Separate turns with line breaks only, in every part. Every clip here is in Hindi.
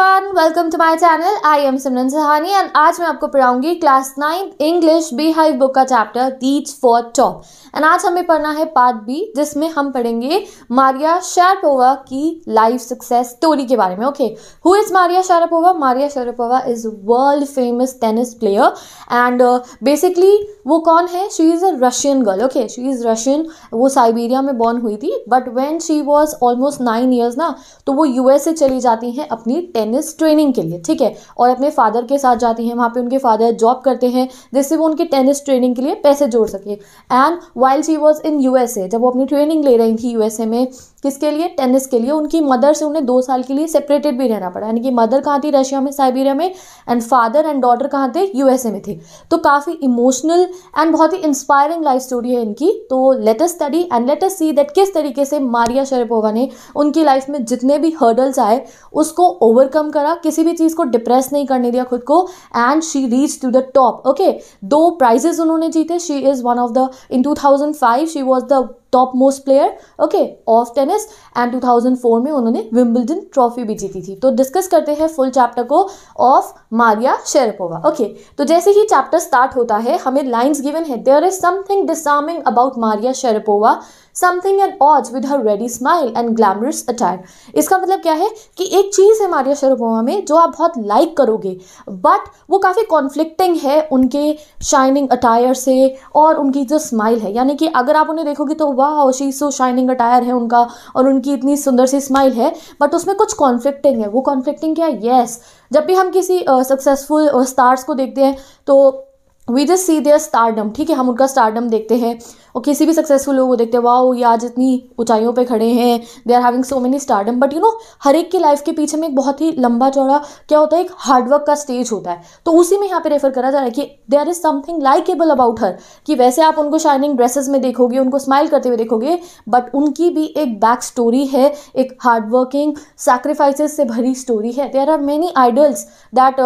Everyone welcome to my channel I am Simran Sahni and आज मैं आपको पढ़ाऊंगी class ninth English beehive book का chapter teach for top and आज हमें पढ़ना है पार्ट बी जिसमें हम पढ़ेंगे मारिया शारपोवा की लाइफ सक्सेस स्टोरी के बारे में okay who is Maria Sharapova Maria Sharapova is world famous tennis player and basically वो कौन है she is a Russian girl okay she is Russian वो साइबेरिया में बॉर्न हुई थी but when she was almost nine years ना तो वो यूएस से चली जाती हैं अपनी टेनिस टेनिस ट्रेनिंग के लिए ठीक है और अपने फादर के साथ जाती हैं वहाँ पे उनके फादर जॉब करते हैं जिससे वो उनके टेनिस ट्रेनिंग के लिए पैसे जोड़ सके and wild she was in USA जब वो अपनी ट्रेनिंग ले रही थी यू में किसके लिए टेनिस के लिए उनकी मदर से उन्हें दो साल के लिए सेपरेटेड भी रहना पड़ा यानी कि मदर कहाँ थी रशिया में साइबेरिया में एंड फादर एंड डॉटर कहाँ थे यूएसए में थे तो काफ़ी इमोशनल एंड बहुत ही इंस्पायरिंग लाइफ स्टोरी है इनकी तो latest study and latest see that किस तरीके से मारिया शरपोवा ने उनकी लाइफ में जितने भी हर्डल्स आए उसको ओवरकम करा किसी भी चीज़ को डिप्रेस नहीं करने दिया खुद को and she reach to the top okay दो प्राइजेज उन्होंने जीते she is one of the in two thousand five she was the top most player okay of tennis and 2004 में उन्होंने विम्बल्डन ट्रॉफी भी जीती थी तो डिस्कस करते हैं फुल चैप्टर को ऑफ मारिया शेरपोवा ओके तो जैसे ही चैप्टर स्टार्ट होता है हमें लाइंस गिवन है there is something disarming about Maria Sharapova something and as with her ready smile and glamorous attire इसका मतलब क्या है कि एक चीज़ है मारिया शरोपोवा में जो आप बहुत लाइक करोगे बट वो काफ़ी कॉन्फ्लिक्टिंग है उनके शाइनिंग अटायर से और उनकी जो स्माइल है यानी कि अगर आप उन्हें देखोगे तो वाह शी सो शाइनिंग अटायर है उनका और उनकी इतनी सुंदर सी स्माइल है बट उसमें कुछ कॉन्फ्लिक्टिंग है वो कॉन्फ्लिक्टिंग क्या है येस जब भी हम किसी सक्सेसफुल uh, स्टार्स uh, को देखते हैं तो we just see there stardom ठीक है हम उनका स्टारडम देखते हैं और किसी भी सक्सेसफुल लोग को देखते हैं वाह ये आज इतनी ऊंचाइयों पे खड़े हैं they are having so many startup but you know हर एक की लाइफ के पीछे में एक बहुत ही लंबा चौड़ा क्या होता है एक हार्डवर्क का स्टेज होता है तो उसी में यहाँ पे रेफर करा जा रहा है कि there is something likeable about her कि वैसे आप उनको शाइनिंग ड्रेसेस में देखोगे उनको स्माइल करते हुए देखोगे बट उनकी भी एक बैक स्टोरी है एक हार्डवर्किंग सेक्रीफाइसेस से भरी स्टोरी है there are many idols that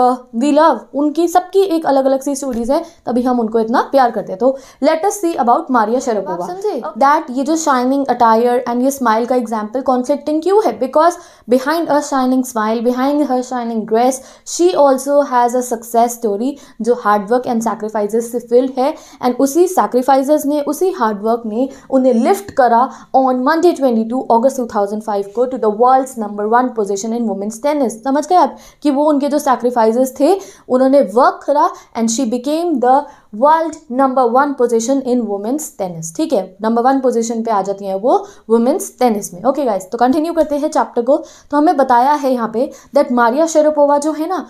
we love उनकी सबकी एक अलग अलग सी स्टोरीज है तभी हम उनको इतना प्यार करते हैं तो let us see about Maria होगा दैट ये जो शाइनिंग अटायर एंड ये स्माइल का एग्जाम्पल कॉन्फ्लिक्टिंग क्यों है because behind a shining smile behind her shining dress she also has a success story जो हार्डवर्क एंड सेक्रीफाइज से फिल्ड है एंड उसी सेक्रीफाइज ने उसी हार्डवर्क ने उन्हें लिफ्ट करा on Monday twenty two August two thousand five को to the world number one position in women's tennis समझ गए आप कि वो उनके जो सेक्रीफाइज थे उन्होंने वर्क करा and she became the world number one position in women's tennis ठीक है नंबर वन पोजीशन पे आ जाती हैं वो वुमेन्स टेनिस में ओके गाइस तो कंटिन्यू करते हैं चैप्टर को तो हमें बताया है यहाँ पे दैट मारिया शेरोपोवा जो है ना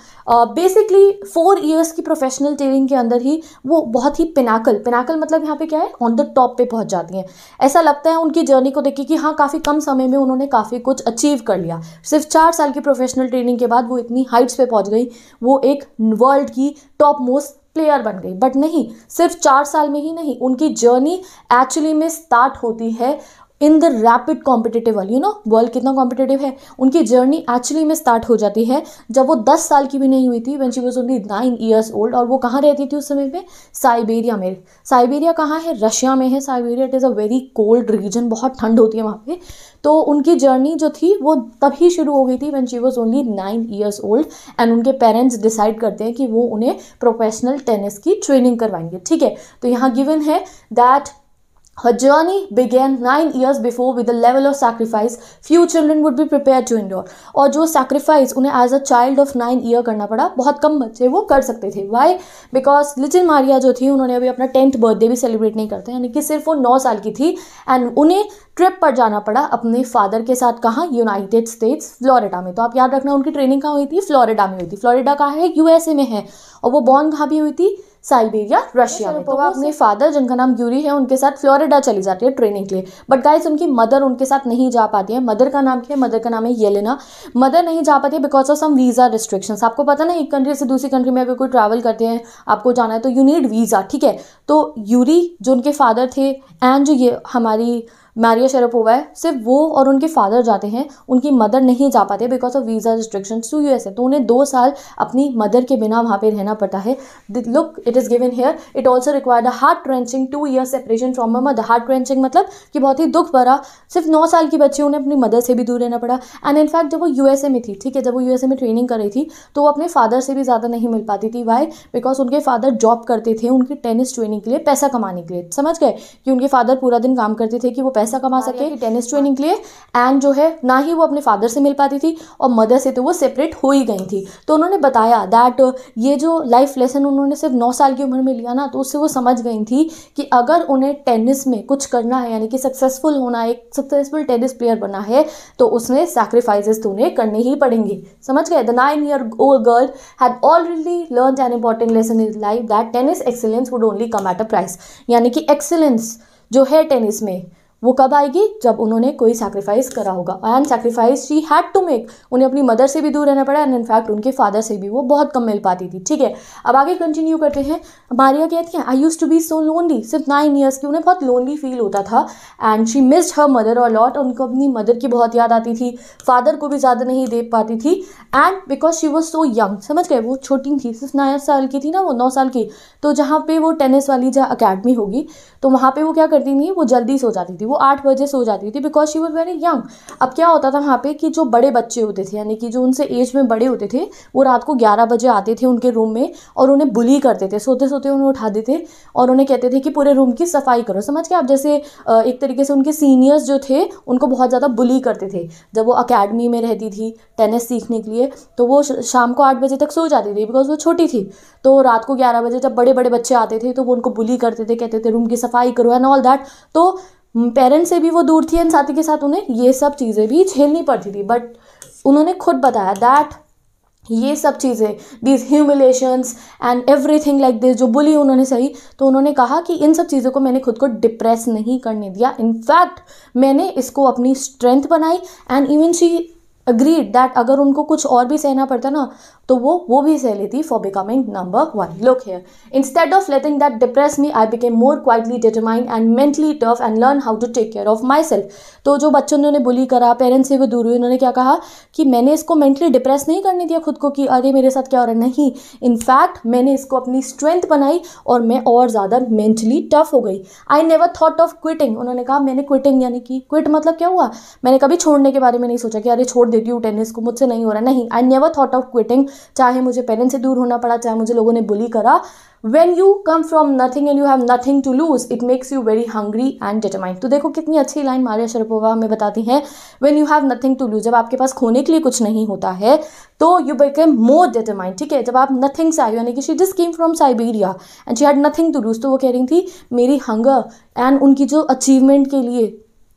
बेसिकली फोर ईयर्स की प्रोफेशनल ट्रेनिंग के अंदर ही वो बहुत ही पिनाकल पिनाकल मतलब यहाँ पे क्या है ऑन द टॉप पे पहुँच जाती हैं ऐसा लगता है उनकी जर्नी को देखिए कि हाँ काफ़ी कम समय में उन्होंने काफ़ी कुछ अचीव कर लिया सिर्फ चार साल की प्रोफेशनल ट्रेनिंग के बाद वो इतनी हाइट्स पे पहुँच गई वो एक वर्ल्ड की टॉप मोस्ट प्लेयर बन गई बट नहीं सिर्फ चार साल में ही नहीं उनकी जर्नी एक्चुअली में स्टार्ट होती है in the rapid competitive world you know world कितना कॉम्पिटेटिव है उनकी जर्नी एक्चुअली में स्टार्ट हो जाती है जब वो दस साल की भी नहीं हुई थी when she was only nine years old और वो कहाँ रहती थी उस समय पे साइबेरिया में साइबेरिया कहाँ है रशिया में है Siberia it is a very cold region बहुत ठंड होती है वहाँ पे तो उनकी जर्नी जो थी वो तभी शुरू हो गई थी when she was only nine years old and उनके पेरेंट्स डिसाइड करते हैं कि वो उन्हें प्रोफेशनल टेनिस की ट्रेनिंग करवाएंगे ठीक है तो यहाँ गिवन है that Her journey began nine years before with the level of sacrifice few children would be prepared to endure. और जो sacrifice उन्हें as a child of nine year करना पड़ा बहुत कम बच्चे वो कर सकते थे Why? Because लिटिल मारिया जो थी उन्होंने अभी अपना टेंथ बर्थडे भी सेलिब्रेट नहीं करते यानी कि सिर्फ वो नौ साल की थी एंड उन्हें ट्रिप पर जाना पड़ा अपने फादर के साथ कहाँ यूनाइटेड स्टेट्स फ्लोरिडा में तो आप याद रखना उनकी ट्रेनिंग कहाँ हुई थी फ्लोरिडा में हुई थी फ्लोरिडा कहाँ है यूएसए में है और वो बॉर्न कहाँ भी हुई थी साइबेरिया रशिया में तो वो अपने फादर जिनका नाम यूरी है उनके साथ फ्लोरिडा चली जाती है ट्रेनिंग के लिए बट गाइज उनकी मदर उनके साथ नहीं जा पाती है मदर का नाम क्या है मदर का नाम है येलेना मदर नहीं जा पाती है because of some visa restriction आपको पता ना एक कंट्री से दूसरी कंट्री में अगर कोई ट्रैवल करते हैं आपको जाना है तो यू नीड वीज़ा ठीक है तो यूरी जो उनके फादर थे एंड जो ये हमारी मारिया शेरोपोवा है सिर्फ वो और उनके फादर जाते हैं उनकी मदर नहीं जा पाते because of visa restriction to U S A तो उन्हें दो साल अपनी मदर के बिना वहाँ पे रहना पड़ता है look it is given here it also required a heart wrenching two year separation from a mother heart wrenching मतलब कि बहुत ही दुख भरा सिर्फ नौ साल की बच्ची उन्हें अपनी मदर से भी दूर रहना पड़ा एंड इनफैक्ट जब वो यू एस ए में थी ठीक है जब वो यू एस ए में ट्रेनिंग कर रही थी तो वो अपने फादर से भी ज़्यादा नहीं मिल पाती थी वाई बिकॉज उनके फादर जॉब करते थे उनकी टेनिस ट्रेनिंग के लिए पैसा कमाने के लिए समझ गए कि उनके फादर पूरा दिन काम करते थे कि वो पैसा कमा सके टेनिस ट्रेनिंग के लिए एंड जो है ना ही वो अपने फादर से मिल पाती थी और मदर से तो वो सेपरेट हो ही गई थी तो उन्होंने बताया दैट ये जो लाइफ लेसन उन्होंने सिर्फ नौ साल की उम्र में लिया ना तो उससे वो समझ गई थी कि अगर उन्हें टेनिस में कुछ करना है यानी कि सक्सेसफुल होना एक सक्सेसफुल टेनिस प्लेयर बनना है तो उसमें सेक्रीफाइसेस तो उन्हें करने ही पड़ेंगे समझ गए the nine year old girl had already learn an important lesson in life that tennis excellence would only come at a price यानी कि एक्सेलेंस जो है टेनिस में वो कब आएगी जब उन्होंने कोई सैक्रीफाइस करा होगा and sacrifice she had to make उन्हें अपनी मदर से भी दूर रहना पड़ा एंड इनफैक्ट उनके फादर से भी वो बहुत कम मिल पाती थी ठीक है अब आगे कंटिन्यू करते हैं मारिया कहती हैं I use to be so lonely सिर्फ नाइन ईयर्स की उन्हें बहुत लोनली फील होता था and she missed her mother और लॉट उनको अपनी मदर की बहुत याद आती थी फादर को भी ज़्यादा नहीं दे पाती थी and because she was so young समझ गए वो छोटी थी सिर्फ नाइन साल की थी ना वो नौ साल की तो जहाँ पे वो टेनिस वाली जहाँ अकेडमी होगी तो वहाँ पर वो क्या करती थी वो जल्दी सो जाती थी वो आठ बजे सो जाती थी because she was very young अब क्या होता था वहाँ पे कि जो बड़े बच्चे होते थे यानी कि जो उनसे एज में बड़े होते थे वो रात को ग्यारह बजे आते थे उनके रूम में और उन्हें बुली करते थे सोते सोते उन्हें उठाते थे और उन्हें कहते थे कि पूरे रूम की सफाई करो समझ के आप जैसे एक तरीके से उनके सीनियर्स जो थे उनको बहुत ज़्यादा बुली करते थे जब वो अकेडमी में रहती थी टेनिस सीखने के लिए तो वो शाम को आठ बजे तक सो जाती थी बिकॉज वो छोटी थी तो रात को ग्यारह बजे जब बड़े बड़े बच्चे आते थे तो वो उनको बुली करते थे कहते थे रूम की सफाई करो एंड ऑल दैट तो पेरेंट्स से भी वो दूर थी एंड साथ के साथ उन्हें ये सब चीज़ें भी झेलनी पड़ती थी बट उन्होंने खुद बताया दैट ये सब चीज़ें this humiliations and everything like this जो बुली उन्होंने सही तो उन्होंने कहा कि इन सब चीज़ों को मैंने खुद को डिप्रेस नहीं करने दिया इनफैक्ट मैंने इसको अपनी स्ट्रेंथ बनाई and even she agreed that अगर उनको कुछ और भी सहना पड़ता ना तो वो वो भी सहेली थी for becoming number one look here instead of letting that depress me I became more quietly determined and mentally tough and learn how to take care of my self तो जो बच्चों ने उन्हें बुली करा पेरेंट्स से वो दूर हुई उन्होंने क्या कहा कि मैंने इसको मेंटली डिप्रेस नहीं करने दिया खुद को कि अरे मेरे साथ क्या हो रहा है नहीं इनफैक्ट मैंने इसको अपनी स्ट्रेंथ बनाई और मैं और ज़्यादा मेंटली टफ हो गई I never thought of quitting उन्होंने कहा मैंने क्विटिंग यानी कि क्विट मतलब क्या हुआ मैंने कभी छोड़ने के बारे में नहीं सोचा कि अरे छोड़ देती हूँ टेनिस को मुझसे नहीं हो रहा नहीं I never thought of quitting चाहे मुझे पेरेंट्स से दूर होना पड़ा चाहे मुझे लोगों ने बुली करा when you come from nothing and you have nothing to lose it makes you very hungry and determined तो देखो कितनी अच्छी लाइन मारिया शरपोवा में बताती हैं when you have nothing to lose जब आपके पास खोने के लिए कुछ नहीं होता है तो यू बिकेम मोर डिटरमाइंड ठीक है जब आप नथिंग से आए यानी कि she just came from Siberia and she had nothing to lose तो वो कह रही थी मेरी हंगर एंड उनकी जो अचीवमेंट के लिए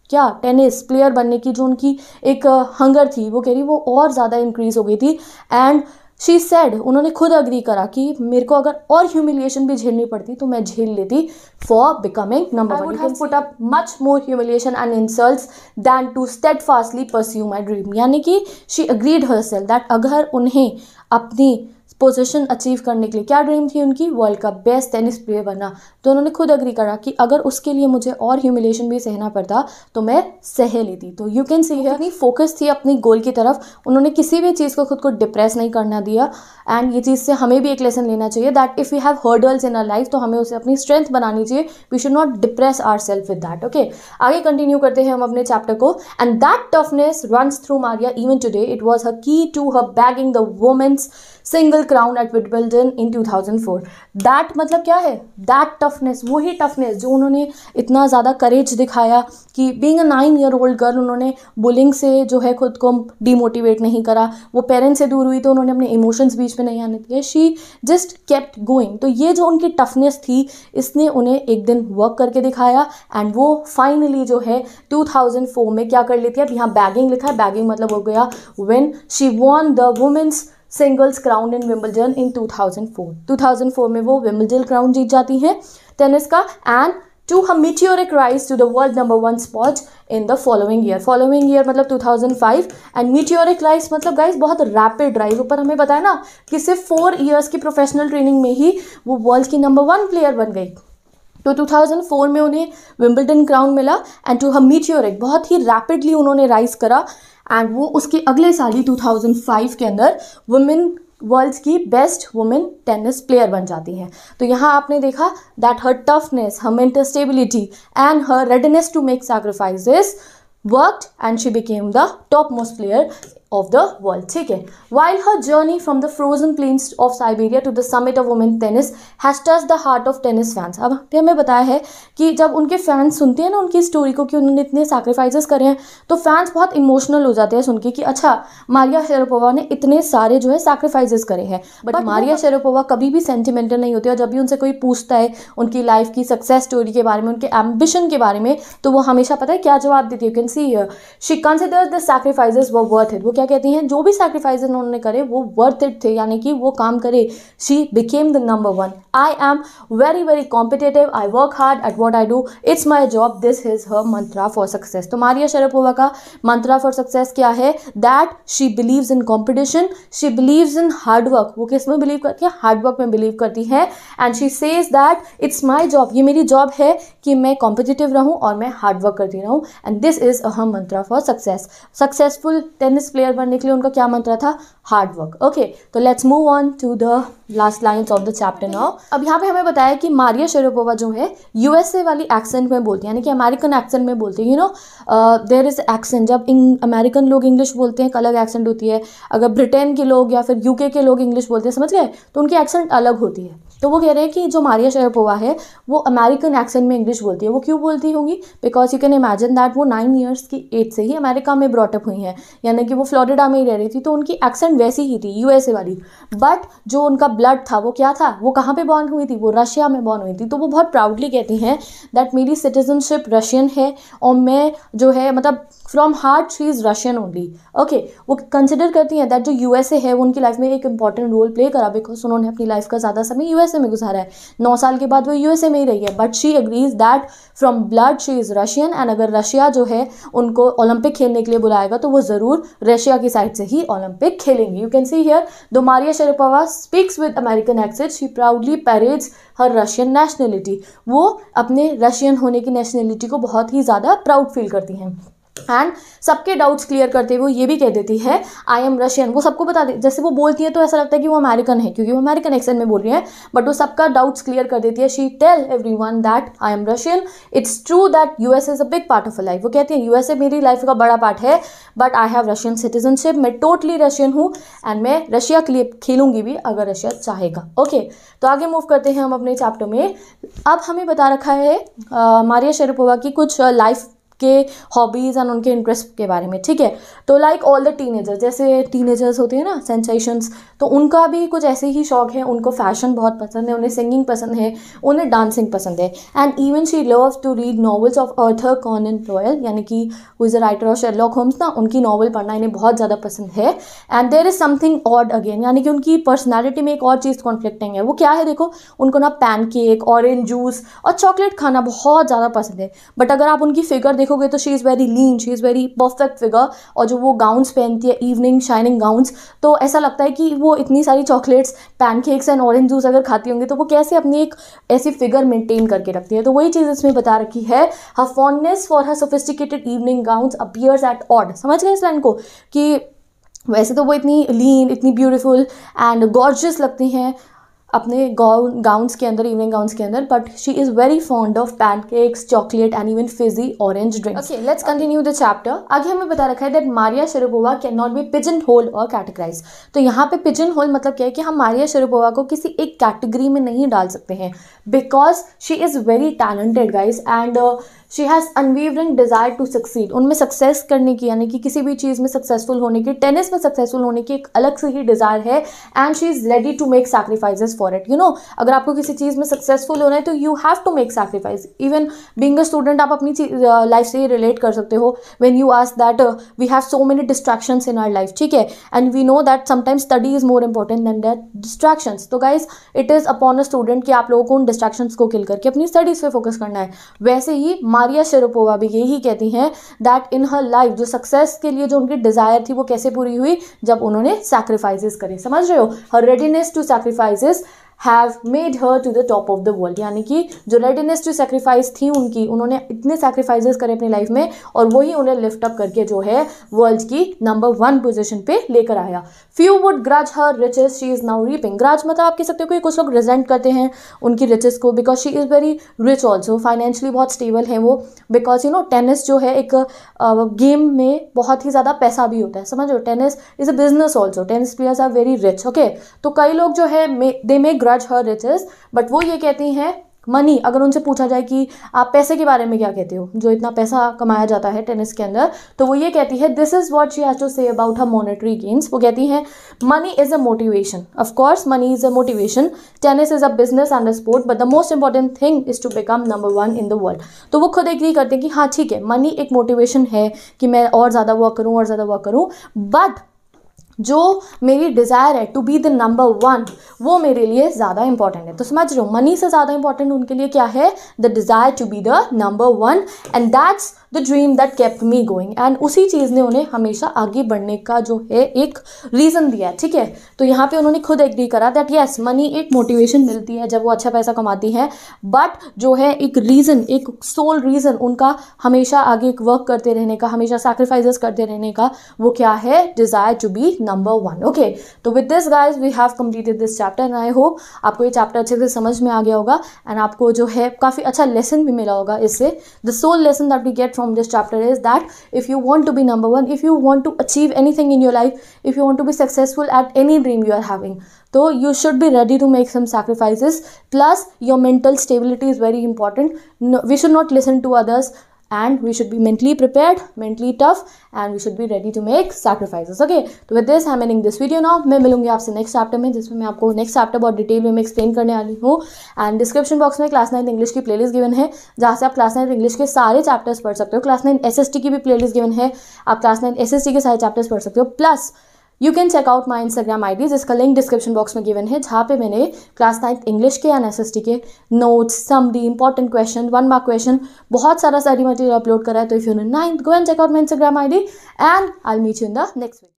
क्या टेनिस प्लेयर बनने की जो उनकी एक हंगर थी वो कह रही वो और ज़्यादा इंक्रीज हो गई थी एंड शी सेड उन्होंने खुद अग्री करा कि मेरे को अगर और ह्यूमिलिएशन भी झेलनी पड़ती तो मैं झेल लेती for becoming number one have put up much more humiliation and insults than to steadfastly pursue my dream यानी कि she agreed her self that अगर उन्हें अपनी पोजीशन अचीव करने के लिए क्या ड्रीम थी उनकी world cup best tennis player बनना तो उन्होंने खुद अग्री करा कि अगर उसके लिए मुझे और ह्यूमिलेशन भी सहना पड़ता तो मैं सह लेती तो यू कैन सी है अपनी फोकस थी अपनी गोल की तरफ उन्होंने किसी भी चीज़ को खुद को डिप्रेस नहीं करना दिया एंड ये चीज़ से हमें भी एक लेसन लेना चाहिए that if you have hurdles in our life तो हमें उसे अपनी स्ट्रेंथ बनानी चाहिए we should not depress our self with that okay आगे कंटिन्यू करते हैं हम अपने चैप्टर को and that toughness run through Maria even today it was her key to her bagging the women's single crown at Wimbledon in 2004 that मतलब क्या है दैट टफनेस वही टफनेस जो उन्होंने इतना ज़्यादा करेज दिखाया कि being a nine year old girl उन्होंने बुलिंग से जो है खुद को डीमोटिवेट नहीं करा वो पेरेंट्स से दूर हुई तो उन्होंने अपने इमोशंस बीच में नहीं आने दिए शी जस्ट केप्ट गोइंग तो ये जो उनकी टफनेस थी इसने उन्हें एक दिन वर्क करके दिखाया एंड वो फाइनली जो है फोर में क्या कर लेती है अब यहाँ बैगिंग लिखा है बैगिंग मतलब हो गया when she won the women's singles crown in Wimbledon in 2004 2004 में वो विम्बलडन क्राउन जीत जाती हैं टेनिस का and to her meteoric rise to the world number one spot in the following year following year मतलब 2005 एंड मिट्योरिक राइज मतलब गाइज बहुत रैपिड राइज ऊपर हमें बताया ना कि सिर्फ फोर ईयर्स की प्रोफेशनल ट्रेनिंग में ही वो वर्ल्ड की नंबर वन प्लेयर बन गई तो 2004 में उन्हें विम्बलडन क्राउन मिला एंड टू हम मीटियोरिक बहुत ही रैपिडली उन्होंने राइज करा एंड वो उसके अगले साल ही 2005 के अंदर वुमेन वर्ल्ड्स की बेस्ट वुमेन टेनिस प्लेयर बन जाती हैं तो यहाँ आपने देखा that her toughness her mental stability and her readiness to make sacrifices worked and she became the top most player of the world ठीक है While her journey from the frozen plains of Siberia to the summit of women tennis has touched the heart of tennis fans. अब हमने हमें बताया है कि जब उनके फैंस सुनते हैं ना उनकी स्टोरी को कि उन्होंने इतने सेक्रीफाइस करे हैं तो फैंस बहुत इमोशनल हो जाते हैं सुन के कि अच्छा मारिया शेरोपोवा ने इतने सारे जो है सेक्रीफाइस करे हैं बट मारिया शेरोपोवा कभी भी सेंटिमेंटल नहीं होती और जब भी उनसे कोई पूछता है उनकी लाइफ की सक्सेस स्टोरी के बारे में उनके एम्बिशन के बारे में तो वो हमेशा पता है क्या जवाब देती है you can see she consider the sacrifices were worth है वो क्या कहती हैं जो भी सेक्रीफाइस उन्होंने करे वो वर्थ इट थे यानी कि वो काम करे she became the number one I am very very competitive I work hard at what I do it's my job this is her mantra for success तो मारिया शरपोवा का मंत्रा फॉर सक्सेस क्या है that she believes in competition she believes in hard work वो किस में बिलीव करती है हार्डवर्क में बिलीव करती है and she says that it's my job ये मेरी जॉब है कि मैं कॉम्पिटिटिव रहूँ और मैं हार्डवर्क करती रहूँ एंड दिस इज़ अहम mantra for success successful tennis player warrior बनने के लिए उनका क्या मंत्र था हार्ड वर्क ओके तो let's move on to the last lines of the chapter now अब यहाँ पे हमें बताया कि मारिया शेरोपोवा जो है यूएसए वाली एक्सेंट में बोलती है यानी कि अमेरिकन एक्सेंट में बोलती है you know there is accent जब अमेरिकन लोग इंग्लिश बोलते हैं uh, अलग एक्सेंट होती है अगर ब्रिटेन के लोग या फिर यूके के लोग इंग्लिश बोलते हैं समझ गए तो उनकी एक्सेंट अलग होती है तो वो कह रहे हैं कि जो मारिया हुआ है वो अमेरिकन एक्सेंट में इंग्लिश बोलती है वो क्यों बोलती होंगी because you can imagine that वो नाइन ईयर्स की एज से ही अमेरिका में ब्रॉटअप हुई हैं यानी कि वो फ्लोरिडा में ही रह रही थी तो उनकी एक्सेंट वैसी ही थी यूएसए वाली बट जो उनका ब्लड था वो क्या था वो कहाँ पर बॉर्न हुई थी वो रशिया में बॉर्न हुई थी तो वो बहुत प्राउडली कहती हैं दैट मेरी सिटीजनशिप रशियन है और मैं जो है मतलब from heart she is Russian only okay वो कंसिडर करती हैं दैट जो यू एस ए है वो उनकी लाइफ में एक इंपॉर्टेंट रोल प्ले करा बिकॉज उन्होंने अपनी लाइफ का ज़्यादा समय यू एस ए में गुजारा है नौ साल के बाद वो यू एस ए में ही रही है but she agrees that from blood she is Russian and अगर रशिया जो है उनको ओलंपिक खेलने के लिए बुलाएगा तो वो ज़रूर रशिया की साइड से ही ओलंपिक खेलेंगी you can see here though Maria Sharapova speaks with American accent she proudly parades her Russian nationality वो अपने रशियन होने की नेशनलिटी को बहुत ही ज़्यादा प्राउड फील करती हैं एंड सबके डाउट्स क्लियर करते हुए वो ये भी कह देती है आई एम रशियन वो सबको बता देती जैसे वो बोलती है तो ऐसा लगता है कि वो अमेरिकन है क्योंकि वो अमेरिकन एक्सेंट में बोल रही है बट वो सबका डाउट्स क्लियर कर देती है she tell every one that I am Russian it's true that U S is a big part of a life वो कहती है यू एस ए मेरी लाइफ का बड़ा पार्ट है but I have Russian citizenship मैं टोटली रशियन हूँ एंड मैं रशिया के लिए खेलूंगी भी अगर रशिया चाहेगा ओके okay, तो आगे मूव करते हैं हम अपने चैप्टर में अब हमें बता रखा है मारिया शेरपोवा की कुछ लाइफ के हॉबीज़ एंड उनके इंटरेस्ट के बारे में ठीक है तो लाइक ऑल द टीनेजर्स जैसे टीनेजर्स होते हैं ना सेंसेशंस तो उनका भी कुछ ऐसे ही शौक है उनको फैशन बहुत पसंद है उन्हें सिंगिंग पसंद है उन्हें डांसिंग पसंद है and even she love to read novels of Arthur Conan Doyle यानी कि who is a writer of Sherlock Holmes ना उनकी नॉवल पढ़ना इन्हें बहुत ज़्यादा पसंद है and there is something odd again यानी कि उनकी पर्सनैलिटी में एक और चीज़ कॉन्फ्लिक्टिंग है वो क्या है देखो उनको ना पैनकेक ऑरेंज जूस और चॉकलेट खाना बहुत ज़्यादा पसंद है बट अगर आप उनकी फिगर देखोगे तो she is very lean she is very perfect figure और जो वो गाउन्स पहनती है इवनिंग शाइनिंग गाउन्स तो ऐसा लगता है कि वो इतनी सारी chocolates pancakes and orange juice अगर खाती होंगी तो वो कैसे अपनी एक ऐसी फिगर मेंटेन करके रखती है तो वही चीज़ इसमें बता रखी है her fondness for her sophisticated evening gowns appears at odd समझ गए इस लाइन को कि वैसे तो वो इतनी लीन इतनी ब्यूटीफुल एंड गॉर्जियस लगती हैं अपने गाउन्स के अंदर इवनिंग गाउन्स के अंदर but she is very fond of pancakes chocolate and even fizzy orange drink okay let's continue the chapter आगे हमें बता रखा है that Maria Sharapova can not be pigeonhole और कैटेगराइज तो यहाँ पे पिजन होल मतलब क्या है कि हम मारिया शरूपोवा को किसी एक कैटेगरी में नहीं डाल सकते हैं because she is very talented guys and she has unwavering desire to succeed उनमें सक्सेस करने की यानी कि किसी भी चीज़ में सक्सेसफुल होने की टेनिस में सक्सेसफुल होने की एक अलग से ही डिज़ायर है and she is ready to make sacrifices for it you know अगर आपको किसी चीज़ में सक्सेसफुल होना है तो you have to make sacrifice even being a student आप अपनी लाइफ से ही रिलेट कर सकते हो when you ask that we have so many distractions in our life ठीक है and we know that sometimes study is more important than that distractions तो guys it is upon a student कि आप लोगों को उन डिस्ट्रैक्शंस को किल करके अपनी स्टडीज़ पर फोकस करना है वैसे ही मारिया शेरोपोवा भी यही कहती हैं दैट इन हर लाइफ जो सक्सेस के लिए जो उनकी डिज़ायर थी वो कैसे पूरी हुई जब उन्होंने सैक्रीफाइस करी समझ रहे हो her readiness to sacrifices have made her to the top of the world यानी कि जो रेडीनेस जो सेक्रीफाइस थी उनकी उन्होंने इतने सेक्रीफाइजेस करे अपनी लाइफ में और वही उन्हें लिफ्टअप करके जो है वर्ल्ड की नंबर वन पोजिशन पे लेकर आया few would grudge her riches she is now reaping grudge मतलब आप कह सकते हो कि कुछ लोग रिजेंट करते हैं उनकी रिचेस को because she is very rich also financially बहुत स्टेबल है वो बिकॉज यू नो टेनिस जो है एक गेम में बहुत ही ज़्यादा पैसा भी होता है समझो tennis is a business also tennis players are very rich okay तो कई लोग जो है they make grudge her riches but वो ये कहती हैं मनी अगर उनसे पूछा जाए कि आप पैसे के बारे में क्या कहते हो जो इतना पैसा कमाया जाता है टेनिस के अंदर तो वो ये कहती है this is what she has to say about her monetary games वो कहती हैं money is a motivation of course money is a motivation tennis is a business and a sport but the most important thing is to become number one in the world तो वो खुद एग्री करते हैं कि हाँ ठीक है मनी एक मोटिवेशन है कि मैं और ज़्यादा वर्क करूँ और ज़्यादा वर्क करूँ बट जो मेरी डिज़ायर है to be the number one वो मेरे लिए ज़्यादा इंपॉर्टेंट है तो समझ रहे हो मनी से ज़्यादा इंपॉर्टेंट उनके लिए क्या है the desire to be the number one and that's the dream that keeps me going एंड उसी चीज़ ने उन्हें हमेशा आगे बढ़ने का जो है एक रीज़न दिया है ठीक है तो यहाँ पे उन्होंने खुद एग्री करा दैट येस मनी एक मोटिवेशन मिलती है जब वो अच्छा पैसा कमाती हैं बट जो है एक रीज़न एक सोल रीज़न उनका हमेशा आगे एक वर्क करते रहने का हमेशा सेक्रीफाइजेस करते रहने का वो क्या है desire to be number one okay तो with this guys we have completed this chapter and I hope आपको ये चैप्टर अच्छे से समझ में आ गया होगा एंड आपको जो है काफ़ी अच्छा लेसन भी मिला होगा इससे the sole lesson that we get from from this chapter is that if you want to be number one if you want to achieve anything in your life if you want to be successful at any dream you are having so you should be ready to make some sacrifices plus your mental stability is very important no, we should not listen to others and we should be mentally prepared mentally tough and we should be ready to make sacrifices okay तो with this I am this video now मैं मिलूंगी आपसे नेक्स्ट चैप्टर में जिसमें मैं आपको नेक्स्ट चैप्टर बहुत डिटेल में मैं एक्सप्लेन करने वाली हूँ एंड डिस्क्रिप्शन बॉक्स में क्लास नाइन इंग्लिश की प्लेलिस्ट गिवन है जहाँ से आप क्लास नाइन इंग्लिश के सारे चैप्टर्स पढ़ सकते हो क्लास नाइन एस की भी प्लेलिस्ट गिवन है आप क्लास नाइन एस के सारे चैप्टर्स पढ़ सकते हो plus you can check out my Instagram I D जिसका लिंक डिस्क्रिप्शन बॉक्स में गिवन है जहाँ पे मैंने क्लास नाइन्थ इंग्लिश के एन एस एस टी के notes summary important question one mark question बहुत सारा स्टडी मटेरियल अपलोड करा है तो if you ninth go and check out my Instagram I D and I meet you in the next video